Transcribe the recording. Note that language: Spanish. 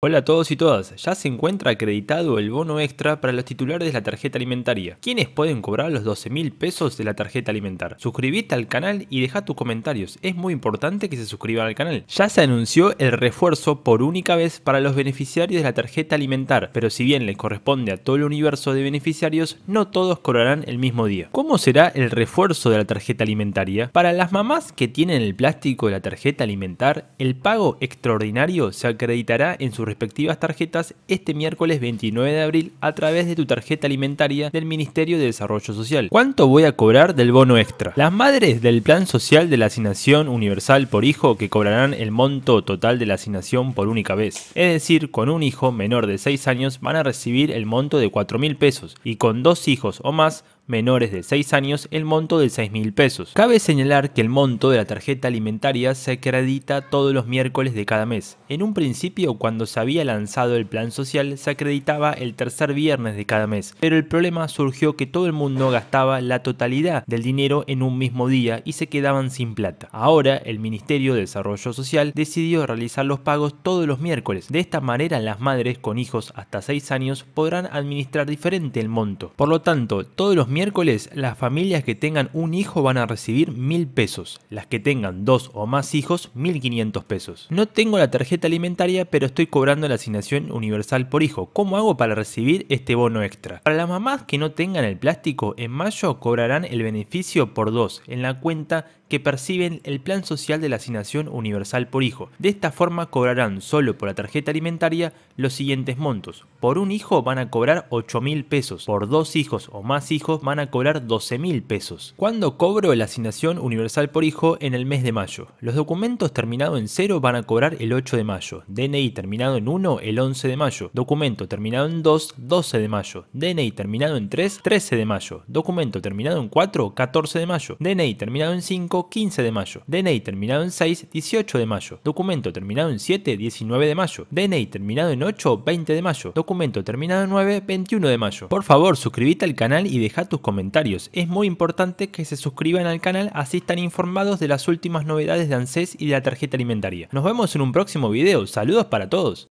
Hola a todos y todas, ya se encuentra acreditado el bono extra para los titulares de la tarjeta alimentaria, ¿Quiénes pueden cobrar los 12 mil pesos de la tarjeta alimentar. Suscríbete al canal y deja tus comentarios, es muy importante que se suscriban al canal. Ya se anunció el refuerzo por única vez para los beneficiarios de la tarjeta alimentar, pero si bien les corresponde a todo el universo de beneficiarios, no todos cobrarán el mismo día. ¿Cómo será el refuerzo de la tarjeta alimentaria? Para las mamás que tienen el plástico de la tarjeta alimentar, el pago extraordinario se acreditará en su respectivas tarjetas este miércoles 29 de abril a través de tu tarjeta alimentaria del Ministerio de Desarrollo Social. ¿Cuánto voy a cobrar del bono extra? Las madres del Plan Social de la Asignación Universal por Hijo que cobrarán el monto total de la asignación por única vez. Es decir, con un hijo menor de 6 años van a recibir el monto de 4 mil pesos y con dos hijos o más menores de 6 años el monto de 6 mil pesos. Cabe señalar que el monto de la tarjeta alimentaria se acredita todos los miércoles de cada mes. En un principio, cuando se había lanzado el plan social, se acreditaba el tercer viernes de cada mes, pero el problema surgió que todo el mundo gastaba la totalidad del dinero en un mismo día y se quedaban sin plata. Ahora, el Ministerio de Desarrollo Social decidió realizar los pagos todos los miércoles. De esta manera, las madres con hijos hasta 6 años podrán administrar diferente el monto. Por lo tanto, todos los miércoles las familias que tengan un hijo van a recibir mil pesos, las que tengan dos o más hijos 1500 pesos. No tengo la tarjeta alimentaria pero estoy cobrando la asignación universal por hijo. ¿Cómo hago para recibir este bono extra? Para las mamás que no tengan el plástico, en mayo cobrarán el beneficio por dos en la cuenta que perciben el plan social de la asignación universal por hijo. De esta forma cobrarán solo por la tarjeta alimentaria los siguientes montos. Por un hijo van a cobrar 8000 mil pesos, por dos hijos o más hijos van a cobrar 12 mil pesos. ¿Cuándo cobro la asignación universal por hijo? En el mes de mayo. Los documentos terminados en 0 van a cobrar el 8 de mayo. DNI terminado en 1 el 11 de mayo. Documento terminado en 2, 12 de mayo. DNI terminado en 3, 13 de mayo. Documento terminado en 4, 14 de mayo. DNI terminado en 5, 15 de mayo. DNI terminado en 6, 18 de mayo. Documento terminado en 7, 19 de mayo. DNI terminado en 8, 20 de mayo. Documento terminado en 9, 21 de mayo. Por favor, suscríbete al canal y deja tu comentarios. Es muy importante que se suscriban al canal, así están informados de las últimas novedades de ANSES y de la tarjeta alimentaria. Nos vemos en un próximo video. Saludos para todos.